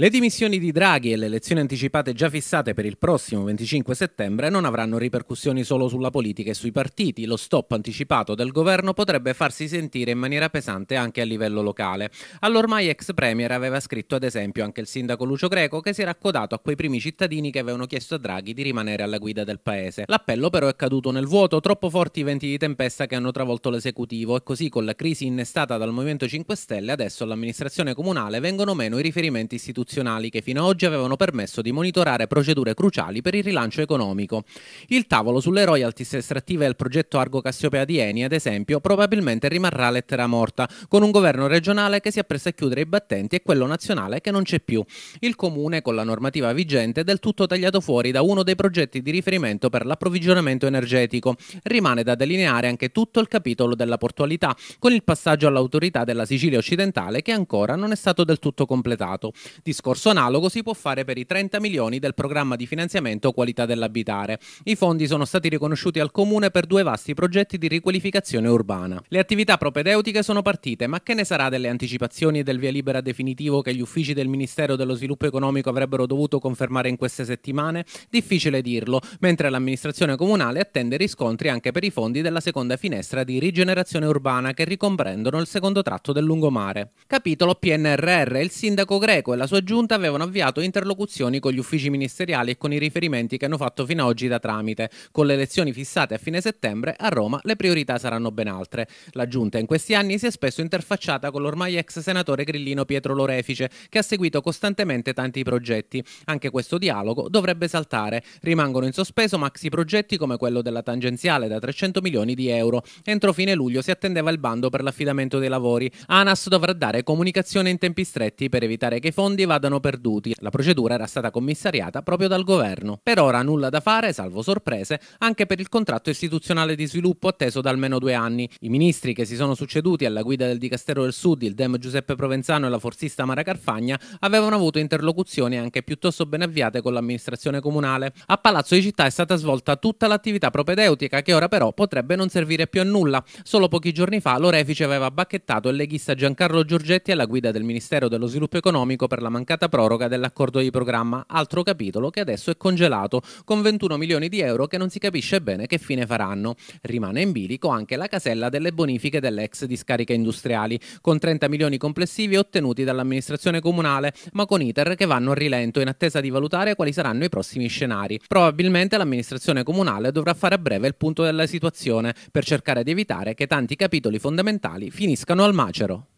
Le dimissioni di Draghi e le elezioni anticipate già fissate per il prossimo 25 settembre non avranno ripercussioni solo sulla politica e sui partiti. Lo stop anticipato del governo potrebbe farsi sentire in maniera pesante anche a livello locale. All'ormai ex premier aveva scritto ad esempio anche il sindaco Lucio Greco che si era accodato a quei primi cittadini che avevano chiesto a Draghi di rimanere alla guida del paese. L'appello però è caduto nel vuoto, troppo forti i venti di tempesta che hanno travolto l'esecutivo e così con la crisi innestata dal Movimento 5 Stelle adesso all'amministrazione comunale vengono meno i riferimenti istituzionali istituzionali che fino ad oggi avevano permesso di monitorare procedure cruciali per il rilancio economico. Il tavolo sulle royalties estrattive del progetto Argo Cassiopea di Eni, ad esempio, probabilmente rimarrà lettera morta, con un governo regionale che si appresta a chiudere i battenti e quello nazionale che non c'è più. Il comune, con la normativa vigente, è del tutto tagliato fuori da uno dei progetti di riferimento per l'approvvigionamento energetico. Rimane da delineare anche tutto il capitolo della portualità, con il passaggio all'autorità della Sicilia occidentale che ancora non è stato del tutto completato. Di discorso analogo si può fare per i 30 milioni del programma di finanziamento qualità dell'abitare. I fondi sono stati riconosciuti al Comune per due vasti progetti di riqualificazione urbana. Le attività propedeutiche sono partite, ma che ne sarà delle anticipazioni e del via libera definitivo che gli uffici del Ministero dello Sviluppo Economico avrebbero dovuto confermare in queste settimane? Difficile dirlo, mentre l'amministrazione comunale attende riscontri anche per i fondi della seconda finestra di rigenerazione urbana che ricomprendono il secondo tratto del lungomare. Capitolo PNRR, il sindaco greco e la sua Senato Giunta avevano avviato interlocuzioni con gli uffici ministeriali e con i riferimenti che hanno fatto fino ad oggi da tramite. Con le elezioni fissate a fine settembre, a Roma le priorità saranno ben altre. La Giunta in questi anni si è spesso interfacciata con l'ormai ex senatore grillino Pietro Lorefice, che ha seguito costantemente tanti progetti. Anche questo dialogo dovrebbe saltare. Rimangono in sospeso maxi progetti come quello della tangenziale da 300 milioni di euro. Entro fine luglio si attendeva il bando per l'affidamento dei lavori. ANAS dovrà dare comunicazione in tempi stretti per evitare che i fondi vadano perduti. La procedura era stata commissariata proprio dal governo. Per ora nulla da fare, salvo sorprese, anche per il contratto istituzionale di sviluppo atteso da almeno due anni. I ministri che si sono succeduti alla guida del Dicastero del Sud, il Dem Giuseppe Provenzano e la forzista Mara Carfagna, avevano avuto interlocuzioni anche piuttosto ben avviate con l'amministrazione comunale. A Palazzo di Città è stata svolta tutta l'attività propedeutica che ora però potrebbe non servire più a nulla. Solo pochi giorni fa l'orefice aveva bacchettato il leghista Giancarlo Giorgetti alla guida del Ministero dello Sviluppo Economico per la mancata proroga dell'accordo di programma, altro capitolo che adesso è congelato, con 21 milioni di euro che non si capisce bene che fine faranno. Rimane in bilico anche la casella delle bonifiche delle ex discariche industriali, con 30 milioni complessivi ottenuti dall'amministrazione comunale, ma con iter che vanno a rilento in attesa di valutare quali saranno i prossimi scenari. Probabilmente l'amministrazione comunale dovrà fare a breve il punto della situazione per cercare di evitare che tanti capitoli fondamentali finiscano al macero.